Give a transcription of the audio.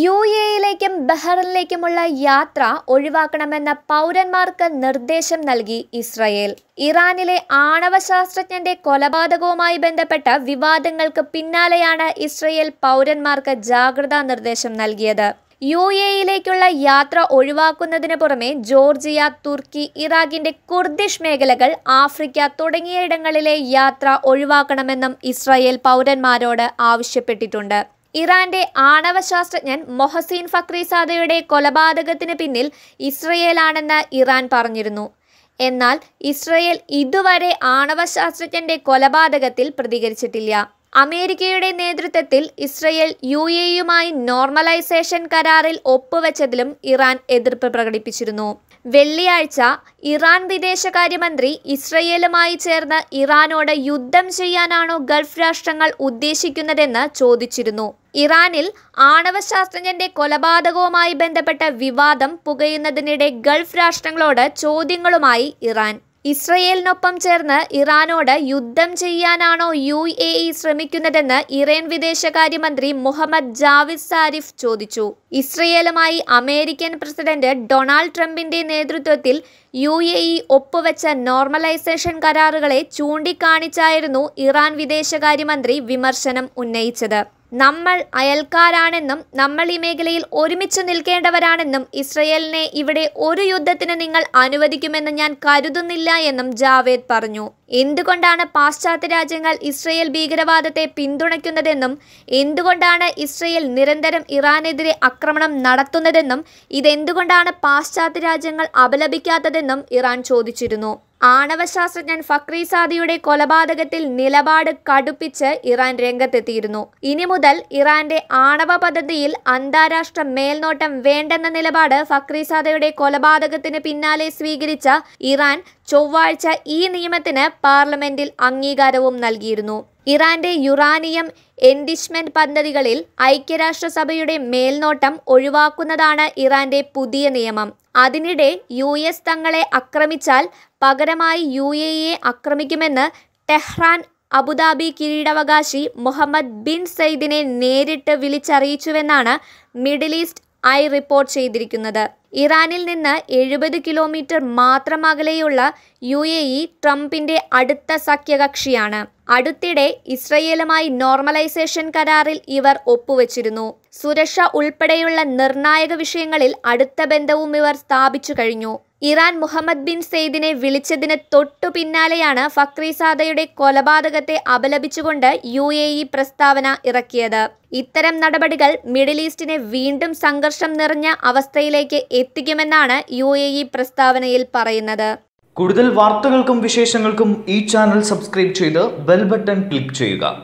U എയിലേക്കും ബഹ്റിനിലേക്കുമുള്ള യാത്ര ഒഴിവാക്കണമെന്ന പൗരന്മാർക്ക് നിർദ്ദേശം നൽകി ഇസ്രയേൽ ഇറാനിലെ ആണവ ശാസ്ത്രജ്ഞന്റെ കൊലപാതകവുമായി ബന്ധപ്പെട്ട വിവാദങ്ങൾക്ക് പിന്നാലെയാണ് ഇസ്രയേൽ പൗരന്മാർക്ക് ജാഗ്രതാ നിർദ്ദേശം നൽകിയത് യു എയിലേക്കുള്ള യാത്ര ഒഴിവാക്കുന്നതിന് പുറമെ ജോർജിയ തുർക്കി ഇറാഖിന്റെ കുർദിഷ് മേഖലകൾ ആഫ്രിക്ക തുടങ്ങിയ ഇടങ്ങളിലെ യാത്ര ഒഴിവാക്കണമെന്നും ഇസ്രായേൽ പൗരന്മാരോട് ആവശ്യപ്പെട്ടിട്ടുണ്ട് ഇറാന്റെ ആണവ ശാസ്ത്രജ്ഞൻ മൊഹസീൻ ഫക്രിസാദയുടെ കൊലപാതകത്തിന് പിന്നിൽ ഇസ്രയേലാണെന്ന് ഇറാൻ പറഞ്ഞിരുന്നു എന്നാൽ ഇസ്രയേൽ ഇതുവരെ ആണവ ശാസ്ത്രജ്ഞന്റെ കൊലപാതകത്തിൽ പ്രതികരിച്ചിട്ടില്ല അമേരിക്കയുടെ നേതൃത്വത്തിൽ ഇസ്രയേൽ യു എയുമായി നോർമലൈസേഷൻ കരാറിൽ ഒപ്പുവെച്ചതിലും ഇറാൻ എതിർപ്പ് പ്രകടിപ്പിച്ചിരുന്നു വെള്ളിയാഴ്ച ഇറാൻ വിദേശകാര്യമന്ത്രി ഇസ്രയേലുമായി ചേർന്ന് ഇറാനോട് യുദ്ധം ചെയ്യാനാണോ ഗൾഫ് രാഷ്ട്രങ്ങൾ ഉദ്ദേശിക്കുന്നതെന്ന് ചോദിച്ചിരുന്നു ഇറാനിൽ ആണവ ശാസ്ത്രജ്ഞന്റെ കൊലപാതകവുമായി ബന്ധപ്പെട്ട വിവാദം പുകയുന്നതിനിടെ ഗൾഫ് രാഷ്ട്രങ്ങളോട് ചോദ്യങ്ങളുമായി ഇറാൻ ഇസ്രയേലിനൊപ്പം ചേർന്ന് ഇറാനോട് യുദ്ധം ചെയ്യാനാണോ യു എ ഇ ശ്രമിക്കുന്നതെന്ന് ഇറാൻ വിദേശകാര്യമന്ത്രി മുഹമ്മദ് ജാവിദ് സാരിഫ് ചോദിച്ചു ഇസ്രയേലുമായി അമേരിക്കൻ പ്രസിഡന്റ് ഡൊണാൾഡ് ട്രംപിന്റെ നേതൃത്വത്തിൽ യു എ ഇ ഒപ്പുവെച്ച നോർമലൈസേഷൻ കരാറുകളെ ചൂണ്ടിക്കാണിച്ചായിരുന്നു ഇറാൻ വിദേശകാര്യമന്ത്രി വിമർശനം ഉന്നയിച്ചത് നമ്മൾ അയൽക്കാരാണെന്നും നമ്മൾ ഈ മേഖലയിൽ ഒരുമിച്ച് നിൽക്കേണ്ടവരാണെന്നും ഇസ്രയേലിനെ ഇവിടെ ഒരു യുദ്ധത്തിന് നിങ്ങൾ അനുവദിക്കുമെന്ന് ഞാൻ കരുതുന്നില്ല എന്നും ജാവേദ് പറഞ്ഞു എന്തുകൊണ്ടാണ് പാശ്ചാത്യ രാജ്യങ്ങൾ ഇസ്രയേൽ ഭീകരവാദത്തെ പിന്തുണയ്ക്കുന്നതെന്നും എന്തുകൊണ്ടാണ് ഇസ്രയേൽ നിരന്തരം ഇറാനെതിരെ ആക്രമണം നടത്തുന്നതെന്നും ഇതെന്തുകൊണ്ടാണ് പാശ്ചാത്യ രാജ്യങ്ങൾ അപലപിക്കാത്തതെന്നും ഇറാൻ ചോദിച്ചിരുന്നു ആണവശാസ്ത്രജ്ഞൻ ഫക്രി സാദിയുടെ കൊലപാതകത്തിൽ നിലപാട് കടുപ്പിച്ച് ഇറാൻ രംഗത്തെത്തിയിരുന്നു ഇനി മുതൽ ഇറാന്റെ ആണവ പദ്ധതിയിൽ അന്താരാഷ്ട്ര മേൽനോട്ടം വേണ്ടെന്ന നിലപാട് ഫക്രി സാദയുടെ കൊലപാതകത്തിന് പിന്നാലെ സ്വീകരിച്ച ഇറാൻ ചൊവ്വാഴ്ച ഈ നിയമത്തിന് പാർലമെന്റിൽ അംഗീകാരവും നൽകിയിരുന്നു ഇറാന്റെ യുറാനിയം എൻഡിഷ്മെന്റ് പദ്ധതികളിൽ ഐക്യരാഷ്ട്രസഭയുടെ മേൽനോട്ടം ഒഴിവാക്കുന്നതാണ് ഇറാന്റെ പുതിയ നിയമം അതിനിടെ യു എസ് തങ്ങളെ ആക്രമിച്ചാൽ പകരമായി യു എ എ ആക്രമിക്കുമെന്ന് ടെഹ്റാൻ അബുദാബി കിരീടാവകാശി മുഹമ്മദ് ബിൻ സയ്ദിനെ നേരിട്ട് വിളിച്ചറിയിച്ചുവെന്നാണ് മിഡിൽ ഈസ്റ്റ് ഐ റിപ്പോർട്ട് ചെയ്തിരിക്കുന്നത് ഇറാനിൽ നിന്ന് എഴുപത് കിലോമീറ്റർ മാത്രം അകലെയുള്ള യു എ ഇ ട്രംപിന്റെ അടുത്ത സഖ്യകക്ഷിയാണ് അടുത്തിടെ ഇസ്രയേലുമായി നോർമലൈസേഷൻ കരാറിൽ ഇവർ ഒപ്പുവച്ചിരുന്നു സുരക്ഷ ഉൾപ്പെടെയുള്ള നിർണായക വിഷയങ്ങളിൽ അടുത്ത ബന്ധവും ഇവർ സ്ഥാപിച്ചു കഴിഞ്ഞു ഇറാൻ മുഹമ്മദ് ബിൻ സെയ്ദിനെ വിളിച്ചതിന് തൊട്ടു പിന്നാലെയാണ് ഫക്രീസാദയുടെ കൊലപാതകത്തെ അപലപിച്ചുകൊണ്ട് യു എ ഇ പ്രസ്താവന ഇറക്കിയത് ഇത്തരം നടപടികൾ മിഡിൽ ഈസ്റ്റിനെ വീണ്ടും സംഘർഷം നിറഞ്ഞ അവസ്ഥയിലേക്ക് എത്തിക്കുമെന്നാണ് യു എ ഇ പ്രസ്താവനയിൽ പറയുന്നത് കൂടുതൽ വാർത്തകൾക്കും വിശേഷങ്ങൾക്കും ഈ ചാനൽ സബ്സ്ക്രൈബ് ചെയ്ത് ബെൽ ബട്ടൺ ക്ലിക്ക് ചെയ്യുക